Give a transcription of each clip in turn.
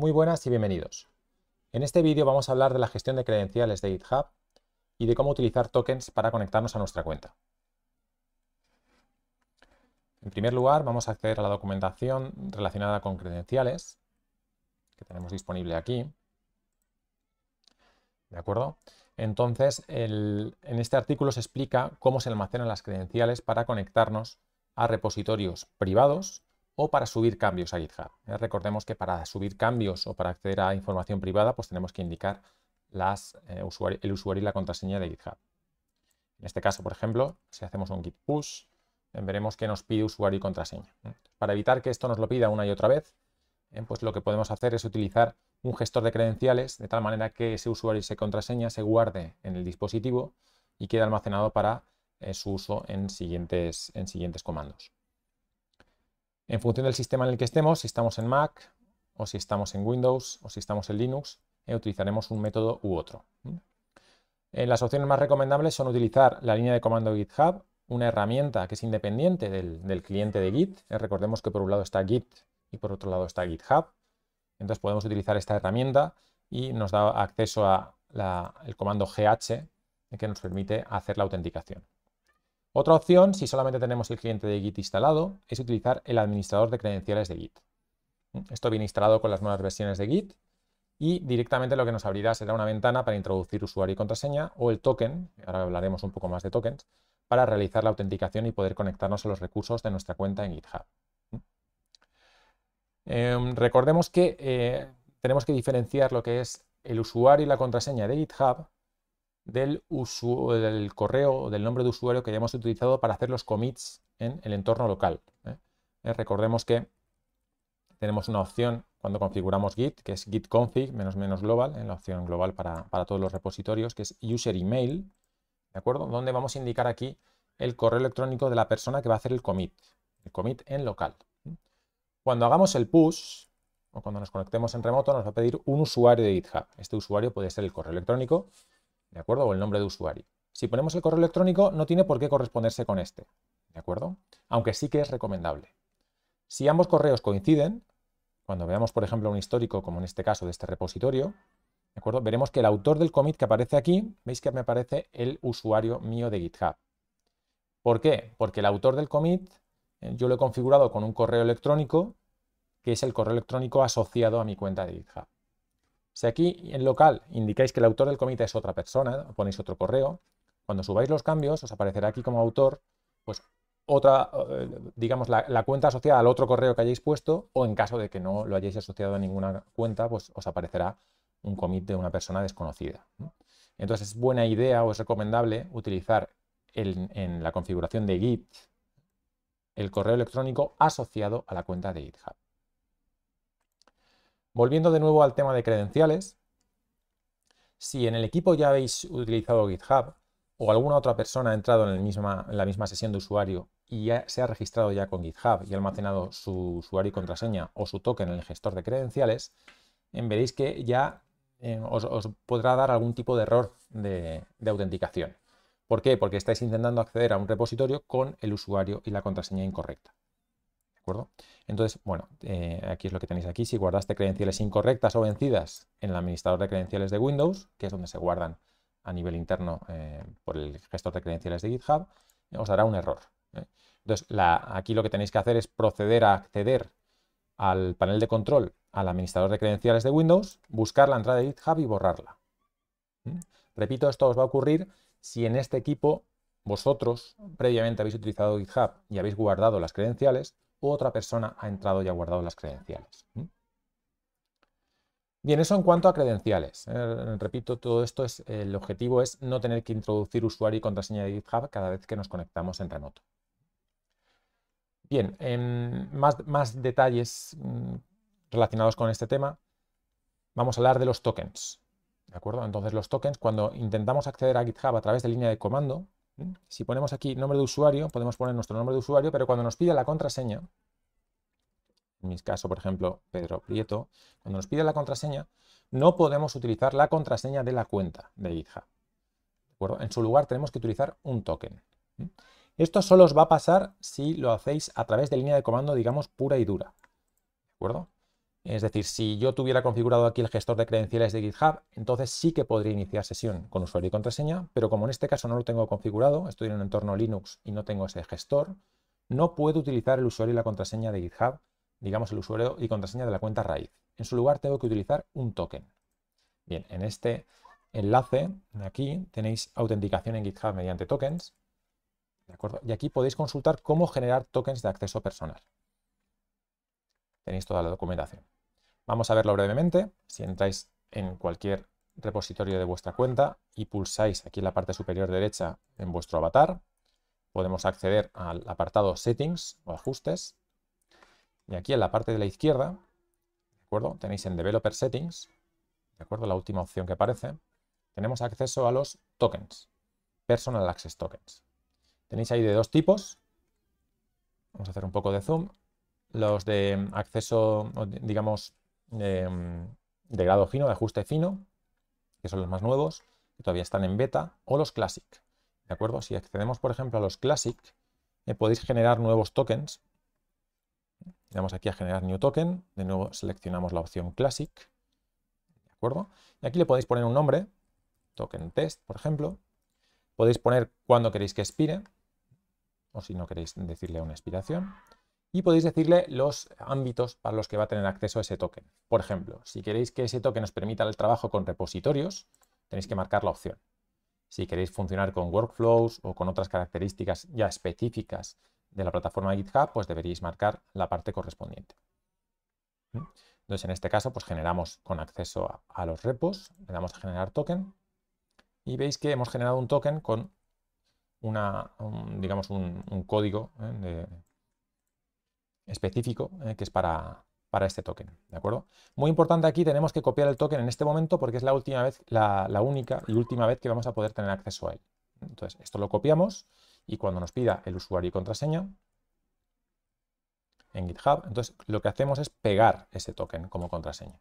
Muy buenas y bienvenidos. En este vídeo vamos a hablar de la gestión de credenciales de GitHub y de cómo utilizar tokens para conectarnos a nuestra cuenta. En primer lugar, vamos a acceder a la documentación relacionada con credenciales que tenemos disponible aquí. ¿De acuerdo? Entonces, en este artículo se explica cómo se almacenan las credenciales para conectarnos a repositorios privados o para subir cambios a GitHub. Eh, recordemos que para subir cambios o para acceder a información privada, pues tenemos que indicar eh, el usuario y la contraseña de GitHub. En este caso, por ejemplo, si hacemos un git push, eh, veremos que nos pide usuario y contraseña. Para evitar que esto nos lo pida una y otra vez, pues lo que podemos hacer es utilizar un gestor de credenciales de tal manera que ese usuario y esa contraseña se guarde en el dispositivo y quede almacenado para su uso en siguientes, en siguientes comandos. En función del sistema en el que estemos, si estamos en Mac, o si estamos en Windows, o si estamos en Linux, eh, utilizaremos un método u otro. Eh, las opciones más recomendables son utilizar la línea de comando GitHub, una herramienta que es independiente del, del cliente de Git. Eh, recordemos que por un lado está Git y por otro lado está GitHub. Entonces podemos utilizar esta herramienta y nos da acceso al comando GH que nos permite hacer la autenticación. Otra opción, si solamente tenemos el cliente de Git instalado, es utilizar el administrador de credenciales de Git. Esto viene instalado con las nuevas versiones de Git y directamente lo que nos abrirá será una ventana para introducir usuario y contraseña o el token, ahora hablaremos un poco más de tokens, para realizar la autenticación y poder conectarnos a los recursos de nuestra cuenta en GitHub. Em, recordemos que eh, tenemos que diferenciar lo que es el usuario y la contraseña de GitHub del, correo o del nombre de usuario que hayamos utilizado para hacer los commits en el entorno local. ¿eh? Eh, recordemos que tenemos una opción cuando configuramos Git, que es git config menos menos global, en la opción global para, para, todos los repositorios, que es user email, ¿de acuerdo? Donde vamos a indicar aquí el correo electrónico de la persona que va a hacer el commit, el commit en local. Cuando hagamos el push, o cuando nos conectemos en remoto, nos va a pedir un usuario de GitHub. Este usuario puede ser el correo electrónico ¿de acuerdo? O el nombre de usuario. Si ponemos el correo electrónico, no tiene por qué corresponderse con este, ¿de acuerdo? Aunque sí que es recomendable. Si ambos correos coinciden, cuando veamos, por ejemplo, un histórico, como en este caso de este repositorio, ¿de acuerdo? veremos que el autor del commit que aparece aquí, veis que me aparece el usuario mío de GitHub. ¿Por qué? Porque el autor del commit eh, yo lo he configurado con un correo electrónico, que es el correo electrónico asociado a mi cuenta de GitHub. Si aquí en local indicáis que el autor del commit es otra persona, ponéis otro correo, cuando subáis los cambios os aparecerá aquí como autor pues otra, eh, digamos, la, cuenta asociada al otro correo que hayáis puesto o en caso de que no lo hayáis asociado a ninguna cuenta, pues os aparecerá un commit de una persona desconocida. Entonces es buena idea o es recomendable utilizar en la configuración de Git el correo electrónico asociado a la cuenta de GitHub. Volviendo de nuevo al tema de credenciales, si en el equipo ya habéis utilizado GitHub o alguna otra persona ha entrado en, la misma sesión de usuario y ya se ha registrado ya con GitHub y ha almacenado su usuario y contraseña o su token en el gestor de credenciales, em, veréis que ya em, os, podrá dar algún tipo de error de, de autenticación. ¿Por qué? Porque estáis intentando acceder a un repositorio con el usuario y la contraseña incorrecta acuerdo? Entonces, bueno, eh, aquí es lo que tenéis aquí. Si guardaste credenciales incorrectas o vencidas en el administrador de credenciales de Windows, que es donde se guardan a nivel interno eh, por el gestor de credenciales de GitHub, eh, os dará un error. Entonces, aquí lo que tenéis que hacer es proceder a acceder al panel de control al administrador de credenciales de Windows, buscar la entrada de GitHub y borrarla. Repito, esto os va a ocurrir si en este equipo vosotros previamente habéis utilizado GitHub y habéis guardado las credenciales, otra persona ha entrado y ha guardado las credenciales. Bien, eso en cuanto a credenciales. ¿eh? Eh, repito, todo esto es, el objetivo es no tener que introducir usuario y contraseña de GitHub cada vez que nos conectamos en remoto. Bien, em, más, más, detalles mm, relacionados con este tema. Vamos a hablar de los tokens. ¿De acuerdo? Entonces, los tokens, cuando intentamos acceder a GitHub a través de línea de comando, si ponemos aquí nombre de usuario, podemos poner nuestro nombre de usuario, pero cuando nos pide la contraseña, en mi caso, por ejemplo, Pedro Prieto, cuando nos pide la contraseña, no podemos utilizar la contraseña de la cuenta de GitHub. ¿De acuerdo? En su lugar tenemos que utilizar un token. ¿Mm? Esto solo os va a pasar si lo hacéis a través de línea de comando, digamos, pura y dura. ¿De acuerdo? Es decir, si yo tuviera configurado aquí el gestor de credenciales de GitHub, entonces sí que podría iniciar sesión con usuario y contraseña, pero como en este caso no lo tengo configurado, estoy en un entorno Linux y no tengo ese gestor, no puedo utilizar el usuario y la contraseña de GitHub, digamos el usuario y contraseña de la cuenta raíz. En su lugar tengo que utilizar un token. Bien, en este enlace aquí tenéis autenticación en GitHub mediante tokens, Y aquí podéis consultar cómo generar tokens de acceso personal tenéis toda la documentación. Vamos a verlo brevemente. Si entráis en cualquier repositorio de vuestra cuenta y pulsáis aquí en la parte superior derecha en vuestro avatar, podemos acceder al apartado Settings o Ajustes. Y aquí en la parte de la izquierda, ¿de acuerdo? Tenéis en Developer Settings, ¿de acuerdo? La última opción que aparece. Tenemos acceso a los tokens, Personal Access Tokens. Tenéis ahí de dos tipos. Vamos a hacer un poco de zoom los de acceso, digamos, em, de, grado fino, de ajuste fino, que son los más nuevos, que todavía están en beta, o los Classic. ¿De acuerdo? Si accedemos, por ejemplo, a los Classic, eh, podéis generar nuevos tokens. Vamos damos aquí a generar New Token. De nuevo seleccionamos la opción Classic. ¿De acuerdo? Y aquí le podéis poner un nombre, Token Test, por ejemplo. Podéis poner cuándo queréis que expire, o si no queréis decirle una expiración y podéis decirle los ámbitos para los que va a tener acceso ese token. Por ejemplo, si queréis que ese token os permita el trabajo con repositorios, tenéis que marcar la opción. Si queréis funcionar con workflows o con otras características ya específicas de la plataforma de GitHub, pues deberíais marcar la parte correspondiente. ¿Mm? Entonces, en este caso, pues generamos con acceso a, los repos, le damos a generar token y veis que hemos generado un token con una, un, digamos, un, código ¿eh? de, específico eh, que es para, para este token, ¿de acuerdo? Muy importante aquí, tenemos que copiar el token en este momento porque es la última vez, la, única y última vez que vamos a poder tener acceso a él. Entonces, esto lo copiamos y cuando nos pida el usuario y contraseña en GitHub, entonces lo que hacemos es pegar ese token como contraseña,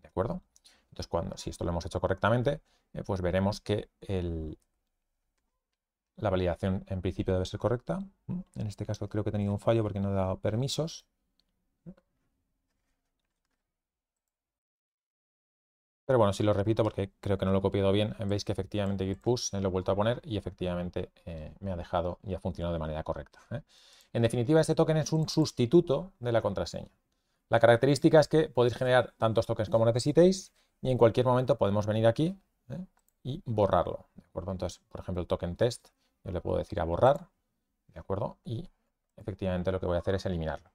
¿de acuerdo? Entonces, cuando, si esto lo hemos hecho correctamente, eh, pues veremos que el, la validación en principio debe ser correcta. En este caso creo que he tenido un fallo porque no he dado permisos. Pero bueno, si lo repito porque creo que no lo he copiado bien, veis que efectivamente git push lo he vuelto a poner y efectivamente eh, me ha dejado y ha funcionado de manera correcta. ¿eh? En definitiva, este token es un sustituto de la contraseña. La característica es que podéis generar tantos tokens como necesitéis y en cualquier momento podemos venir aquí ¿eh? y borrarlo. Por tanto, es por ejemplo, el token test yo le puedo decir a borrar, ¿de acuerdo? Y efectivamente lo que voy a hacer es eliminarlo.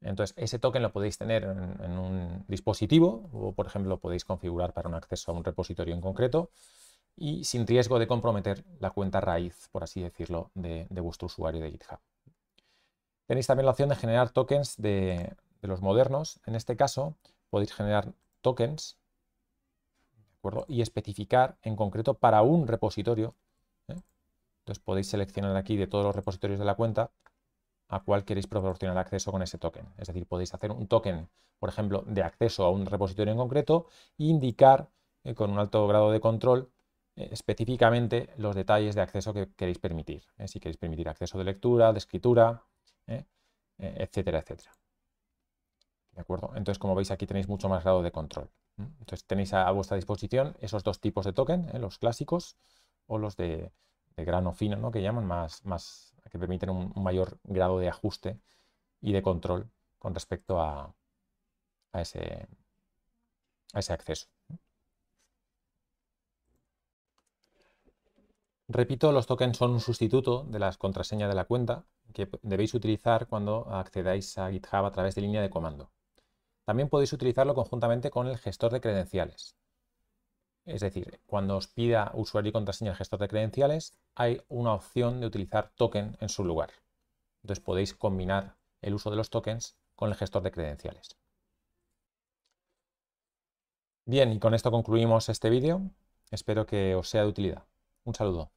Entonces, ese token lo podéis tener en, un dispositivo o, por ejemplo, lo podéis configurar para un acceso a un repositorio en concreto y sin riesgo de comprometer la cuenta raíz, por así decirlo, de, vuestro usuario de GitHub. Tenéis también la opción de generar tokens de, de los modernos. En este caso, podéis generar tokens ¿de acuerdo? y especificar en concreto para un repositorio entonces podéis seleccionar aquí de todos los repositorios de la cuenta a cuál queréis proporcionar acceso con ese token. Es decir, podéis hacer un token, por ejemplo, de acceso a un repositorio en concreto e indicar eh, con un alto grado de control eh, específicamente los detalles de acceso que queréis permitir. Eh, si queréis permitir acceso de lectura, de escritura, etcétera, etcétera. ¿De acuerdo? Entonces, como veis, aquí tenéis mucho más grado de control. Entonces, tenéis a vuestra disposición esos dos tipos de token, los clásicos o los de de grano fino, que llaman más, que permiten un, mayor grado de ajuste y de control con respecto a, ese, a ese acceso. Repito, los tokens son un sustituto de las contraseñas de la cuenta que debéis utilizar cuando accedáis a GitHub a través de línea de comando. También podéis utilizarlo conjuntamente con el gestor de credenciales es decir, cuando os pida usuario y contraseña el gestor de credenciales, hay una opción de utilizar token en su lugar. Entonces podéis combinar el uso de los tokens con el gestor de credenciales. Bien, y con esto concluimos este vídeo. Espero que os sea de utilidad. Un saludo.